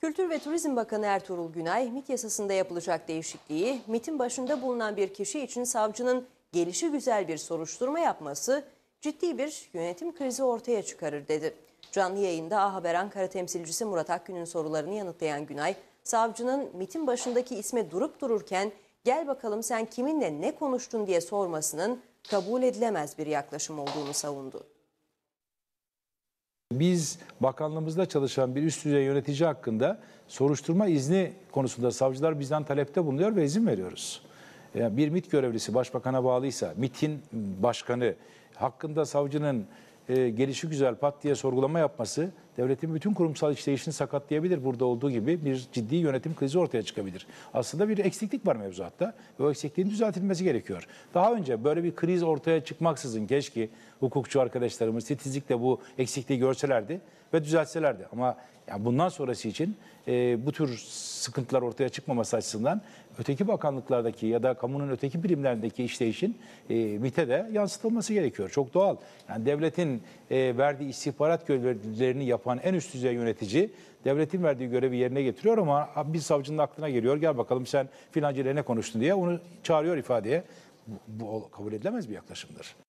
Kültür ve Turizm Bakanı Ertuğrul Günay, MIT yasasında yapılacak değişikliği, MIT'in başında bulunan bir kişi için savcının gelişi güzel bir soruşturma yapması ciddi bir yönetim krizi ortaya çıkarır dedi. Canlı yayında A Haber Ankara temsilcisi Murat Akgün'ün sorularını yanıtlayan Günay, savcının MIT'in başındaki isme durup dururken gel bakalım sen kiminle ne konuştun diye sormasının kabul edilemez bir yaklaşım olduğunu savundu. Biz bakanlığımızda çalışan bir üst düzey yönetici hakkında soruşturma izni konusunda savcılar bizden talepte bulunuyor ve izin veriyoruz. Yani bir MIT görevlisi başbakana bağlıysa, MIT'in başkanı hakkında savcının e, gelişi güzel pat diye sorgulama yapması devletin bütün kurumsal işleyişini sakatlayabilir burada olduğu gibi bir ciddi yönetim krizi ortaya çıkabilir. Aslında bir eksiklik var mevzuatta ve o eksikliğin düzeltilmesi gerekiyor. Daha önce böyle bir kriz ortaya çıkmaksızın keşke hukukçu arkadaşlarımız titizlikle bu eksikliği görselerdi ve düzeltselerdi. Ama yani bundan sonrası için e, bu tür sıkıntılar ortaya çıkmaması açısından öteki bakanlıklardaki ya da kamunun öteki birimlerindeki işleyişin e, MİT'e de yansıtılması gerekiyor. Çok doğal. Yani devletin e, verdiği istihbarat görevlerini yapan yapan en üst düzey yönetici devletin verdiği görevi yerine getiriyor ama bir savcının aklına geliyor. Gel bakalım sen filancayla ne konuştun diye onu çağırıyor ifadeye. Bu, bu kabul edilemez bir yaklaşımdır.